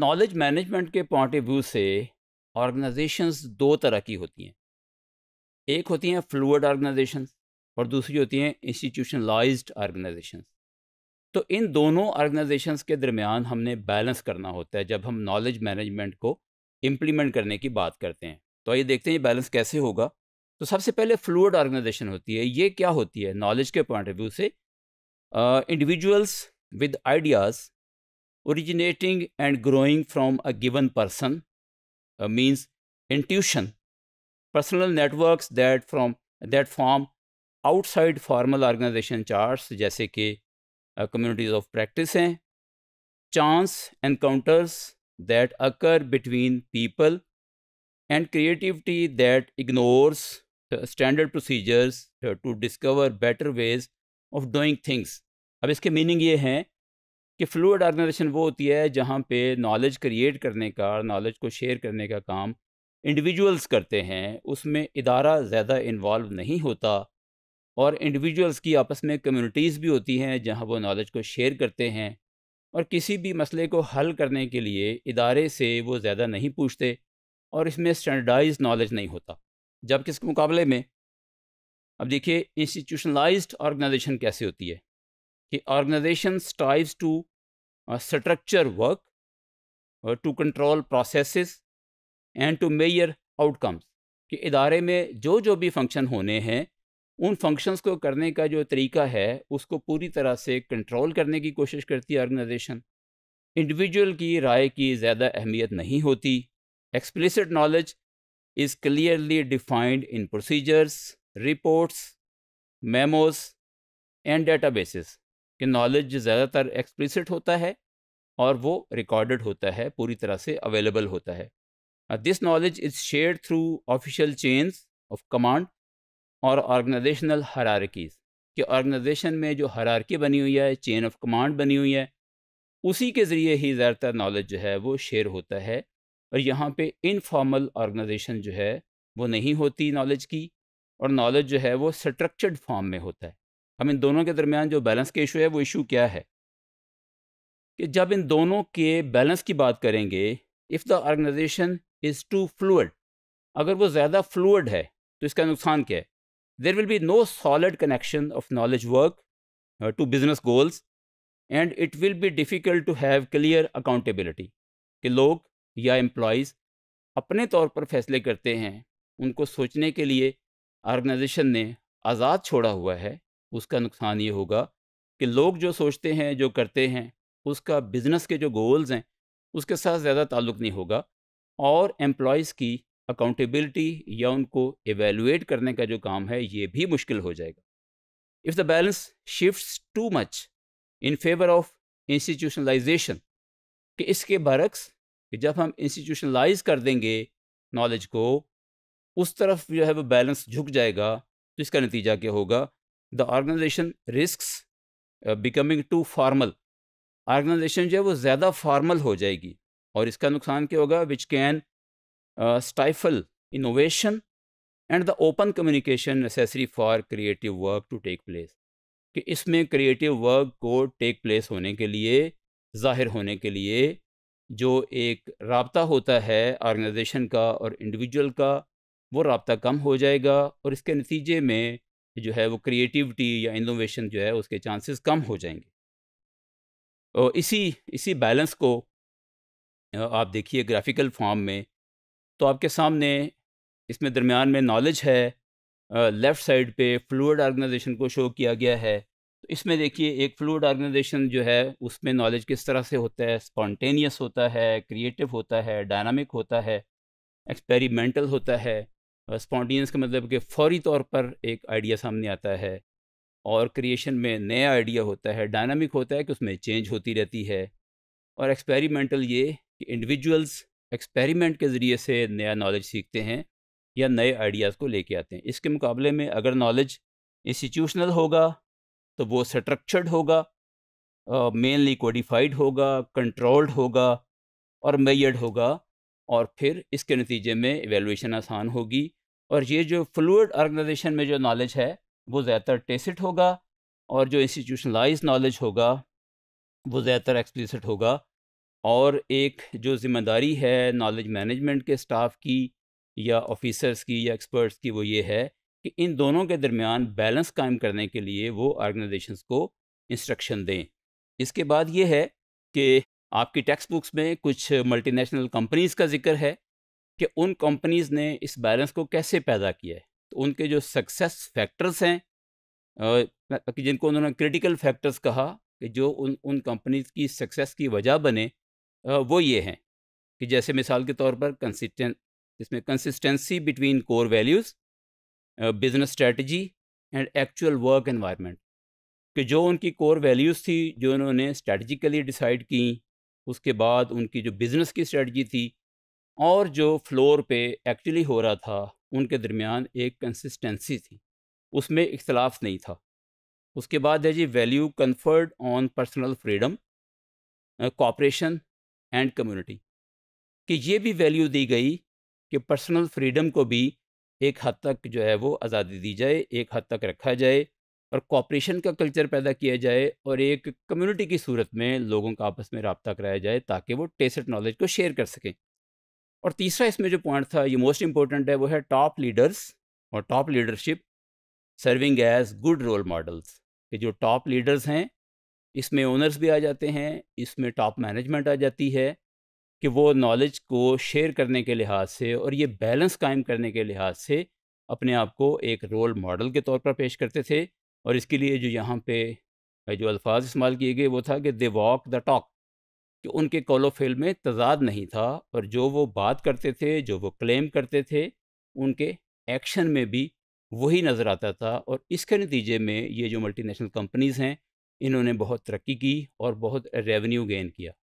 knowledge management के point of view से organisations दो तरह की होती हैं एक होती हैं फ्लूड ऑर्गेनाइजेशन और दूसरी होती हैं इंस्टीट्यूशनलाइज ऑर्गेनाइजेशन तो इन दोनों ऑर्गेनाइजेशंस के दरमियान हमने बैलेंस करना होता है जब हम नॉलेज मैनेजमेंट को इम्प्लीमेंट करने की बात करते हैं तो आइए देखते हैं ये बैलेंस कैसे होगा तो सबसे पहले फ्लूड ऑर्गेनाइजेशन होती है ये क्या होती है नॉलेज के पॉइंट ऑफ व्यू से individuals with ideas originating and growing from a given person uh, means intuition personal networks that from that form outside formal organization charts जैसे कि uh, communities of practice chance encounters that occur between people and creativity that ignores uh, standard procedures uh, to discover better ways of doing things अब इसके meaning ये हैं कि fluid organisation वो होती है जहाँ पे नॉलेज क्रिएट करने का नॉलेज को शेयर करने का काम इंडिविजुअल्स करते हैं उसमें इदारा ज़्यादा इन्वॉल्व नहीं होता और इंडिविजुअल्स की आपस में कम्युनिटीज़ भी होती हैं जहाँ वो नॉलेज को शेयर करते हैं और किसी भी मसले को हल करने के लिए इदारे से वो ज़्यादा नहीं पूछते और इसमें स्टैंडर्डाइज नॉलेज नहीं होता जबकि इसके मुकाबले में अब देखिए इंस्टीट्यूशनलाइज्ड ऑर्गेनाइजेशन कैसे होती है कि organisation strives to structure work to control to and to measure outcomes measure कि इदारे में जो जो भी फंक्शन होने हैं उन फंक्शंस को करने का जो तरीका है उसको पूरी तरह से कंट्रोल करने की कोशिश करती है ऑर्गेनाइजेशन इंडिविजुअल की राय की ज़्यादा अहमियत नहीं होती explicit knowledge is clearly defined in procedures reports memos and databases कि नॉलेज ज़्यादातर एक्सप्लिसिट होता है और वो रिकॉर्डेड होता है पूरी तरह से अवेलेबल होता है this knowledge is share through official chains of command और ऑर्गेनाइजेशनल हरारकीज़ कि ऑर्गेनाइजेशन में जो हरारकी बनी हुई है चेन ऑफ कमांड बनी हुई है उसी के ज़रिए ही ज़्यादातर नॉलेज जो है वो शेयर होता है और यहाँ पे इनफॉर्मल ऑर्गेनाइजेशन जो है वो नहीं होती नॉलेज की और नॉलेज जो है वो स्ट्रक्चर्ड फॉर्म में होता है हम इन दोनों के दरमियान जो बैलेंस के इशू है वो इशू क्या है कि जब इन दोनों के बैलेंस की बात करेंगे if the organisation is too fluid अगर वो ज़्यादा फ्लूड है तो इसका नुकसान क्या है there will be no solid connection of knowledge work to business goals and it will be difficult to have clear accountability कि लोग या एम्प्लॉयज़ अपने तौर पर फैसले करते हैं उनको सोचने के लिए ऑर्गेनाइजेशन ने आज़ाद छोड़ा हुआ है उसका नुकसान ये होगा कि लोग जो सोचते हैं जो करते हैं उसका बिज़नेस के जो गोल्स हैं उसके साथ ज़्यादा ताल्लुक नहीं होगा और एम्प्लॉयज़ की अकाउंटेबिलिटी या उनको एवेलुएट करने का जो काम है ये भी मुश्किल हो जाएगा if the balance shift too much in favour of institutionalisation कि इसके बरक्स कि जब हम इंस्टीट्यूशनलाइज कर देंगे नॉलेज को उस तरफ जो है वो बैलेंस झुक जाएगा तो इसका नतीजा क्या होगा the organisation risk becoming too formal organisation जो है वो ज़्यादा फॉर्मल हो जाएगी और इसका नुकसान क्या होगा which can stifle innovation and the open communication necessary for creative work to take place कि इसमें क्रिएटिव वर्क को टेक प्लेस होने के लिए ज़ाहिर होने के लिए जो एक रबता होता है ऑर्गेनाइजेशन का और इंडिविजुअल का वो रबता कम हो जाएगा और इसके नतीजे में जो है वो क्रिएटिविटी या इनोवेशन जो है उसके चांसेस कम हो जाएंगे और इसी इसी बैलेंस को आप देखिए ग्राफिकल फॉर्म में तो आपके सामने इसमें दरमियान में नॉलेज है लेफ़्ट साइड पे फ्लूड ऑर्गेनाइजेशन को शो किया गया है तो इसमें देखिए एक फ्लूड ऑर्गेनाइजेशन जो है उसमें नॉलेज किस तरह से होता है स्पॉन्टेनियस होता है क्रिएटिव होता है डायनामिक होता है एक्सपेरिमेंटल होता है स्पॉन्टेनियस का मतलब कि फौरी तौर पर एक आइडिया सामने आता है और क्रिएशन में नया आइडिया होता है डायनामिक होता है कि उसमें चेंज होती रहती है और एक्सपेरिमेंटल ये कि इंडिविजुअल्स एक्सपेरिमेंट के ज़रिए से नया नॉलेज सीखते हैं या नए आइडियाज़ को लेके आते हैं इसके मुकाबले में अगर नॉलेज इंस्टीट्यूशनल होगा तो वो स्ट्रक्चर्ड होगा मेनली कोडिफाइड होगा कंट्रोल्ड होगा और मैड होगा और फिर इसके नतीजे में एवेलुएशन आसान होगी और ये जो फ्लूड ऑर्गेनाइजेशन में जो नॉलेज है वो ज़्यादातर टेसिट होगा और जो इंस्टीट्यूशनलाइज नॉलेज होगा वो ज़्यादातर एक्सप्लिसिट होगा और एक जो ज़िम्मेदारी है नॉलेज मैनेजमेंट के स्टाफ की या ऑफिसर्स की या एक्सपर्ट्स की वो ये है कि इन दोनों के दरमियान बैलेंस कायम करने के लिए वो ऑर्गेनाइजेशन को इंस्ट्रक्शन दें इसके बाद ये है कि आपकी टेक्स्ट बुक्स में कुछ मल्टीनेशनल कंपनीज़ का जिक्र है कि उन कंपनीज़ ने इस बैलेंस को कैसे पैदा किया है तो उनके जो सक्सेस फैक्टर्स हैं कि जिनको उन्होंने क्रिटिकल फैक्टर्स कहा कि जो उन उन कंपनीज की सक्सेस की वजह बने वो ये हैं कि जैसे मिसाल के तौर पर कंसिस्टेंट इसमें consistency between core values business strategy and actual work environment कि जो उनकी कोर वैल्यूज़ थी जो उन्होंने स्ट्रेटजिकली डिसाइड की उसके बाद उनकी जो बिज़नेस की स्ट्रेटजी थी और जो फ्लोर पे एक्चुअली हो रहा था उनके दरमियान एक कंसिस्टेंसी थी उसमें इख्तलाफ नहीं था उसके बाद है जी value conferred on personal freedom cooperation and community कि ये भी वैल्यू दी गई कि पर्सनल फ्रीडम को भी एक हद तक जो है वो आज़ादी दी जाए एक हद तक रखा जाए और कॉपरेशन का कल्चर पैदा किया जाए और एक कम्युनिटी की सूरत में लोगों का आपस में रबता कराया जाए ताकि वो टेस्ट नॉलेज को शेयर कर सकें और तीसरा इसमें जो पॉइंट था ये मोस्ट इम्पोर्टेंट है वो है टॉप लीडर्स और top leadership serving as good role models कि जो टॉप लीडर्स हैं इसमें ओनर्स भी आ जाते हैं इसमें टॉप मैनेजमेंट आ जाती है कि वो नॉलेज को शेयर करने के लिहाज से और ये बैलेंस कायम करने के लिहाज से अपने आप को एक रोल मॉडल के तौर पर पेश करते थे और इसके लिए जो यहाँ पे जो अल्फाज इस्तेमाल किए गए वो था कि दे वॉक द टॉक कि उनके कॉलोफेल में तजाद नहीं था और जो वो बात करते थे जो वो क्लेम करते थे उनके एक्शन में भी वही नज़र आता था और इसके नतीजे में ये जो मल्टीनेशनल कंपनीज़ हैं इन्होंने बहुत तरक्की की और बहुत रेवेन्यू गेन किया